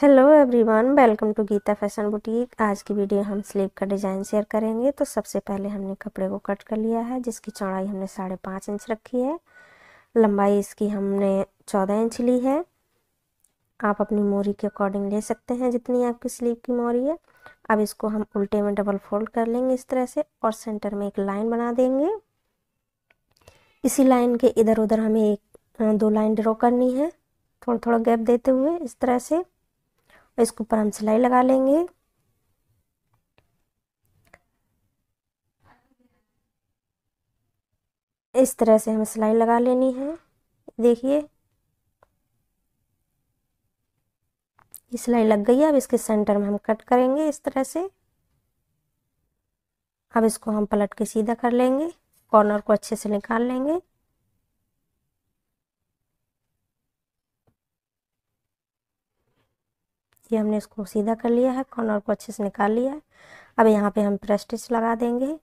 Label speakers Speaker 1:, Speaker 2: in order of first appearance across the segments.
Speaker 1: hello everyone welcome to Geeta fashion boutique आज की video हम स्लीव का डिज़ाइन शेयर करेंगे तो सबसे पहले हमने कपड़े को कट कर लिया है जिसकी चौड़ाई हमने साढ़े पाँच इंच रखी है लंबाई इसकी हमने चौदह इंच ली है आप अपनी मोरी के अकॉर्डिंग ले सकते हैं जितनी आपकी स्लीव की मोरी है अब इसको हम उल्टे में डबल फोल्ड कर लेंगे इस तरह से और सेंटर में एक लाइन बना देंगे इसी लाइन के इधर उधर हमें एक दो लाइन ड्रॉ करनी है थोड़ा थोड़ा गैप देते हुए इस तरह से इसके ऊपर हम सिलाई लगा लेंगे इस तरह से हमें सिलाई लगा लेनी है देखिए ये सिलाई लग गई है अब इसके सेंटर में हम कट करेंगे इस तरह से अब इसको हम पलट के सीधा कर लेंगे कॉर्नर को अच्छे से निकाल लेंगे ये हमने इसको सीधा कर लिया है कॉर्नर को अच्छे से निकाल लिया है अब यहाँ पे हम प्रेस स्टिच लगा देंगे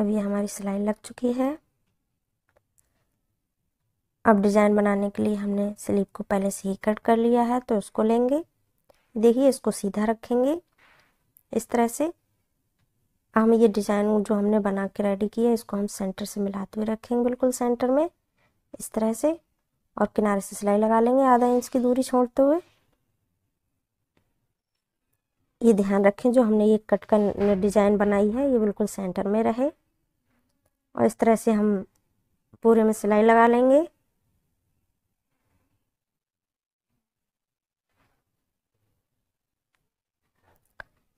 Speaker 1: अब ये हमारी सिलाई लग चुकी है अब डिज़ाइन बनाने के लिए हमने स्लीव को पहले से ही कट कर लिया है तो उसको लेंगे देखिए इसको सीधा रखेंगे इस तरह से हम ये डिज़ाइन जो हमने बना के रेडी किया इसको हम सेंटर से मिलाते हुए रखेंगे बिल्कुल सेंटर में इस तरह से और किनारे से सिलाई लगा लेंगे आधा इंच की दूरी छोड़ते हुए ये ध्यान रखें जो हमने ये कट का डिज़ाइन बनाई है ये बिल्कुल सेंटर में रहे और इस तरह से हम पूरे में सिलाई लगा लेंगे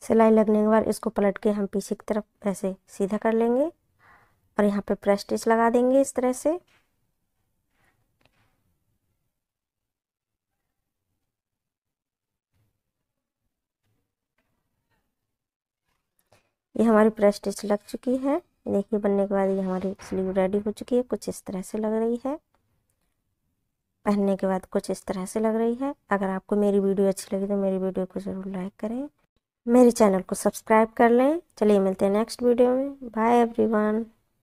Speaker 1: सिलाई लगने के बाद इसको पलट के हम पीछे की तरफ ऐसे सीधा कर लेंगे और यहाँ पे प्रेस स्टिच लगा देंगे इस तरह से ये हमारी प्रेस स्टिच लग चुकी है देखिए बनने के बाद ये हमारी स्लीव रेडी हो चुकी है कुछ इस तरह से लग रही है पहनने के बाद कुछ इस तरह से लग रही है अगर आपको मेरी वीडियो अच्छी लगी तो मेरी वीडियो को ज़रूर लाइक करें मेरे चैनल को सब्सक्राइब कर लें चलिए मिलते हैं नेक्स्ट वीडियो में बाय एवरीवन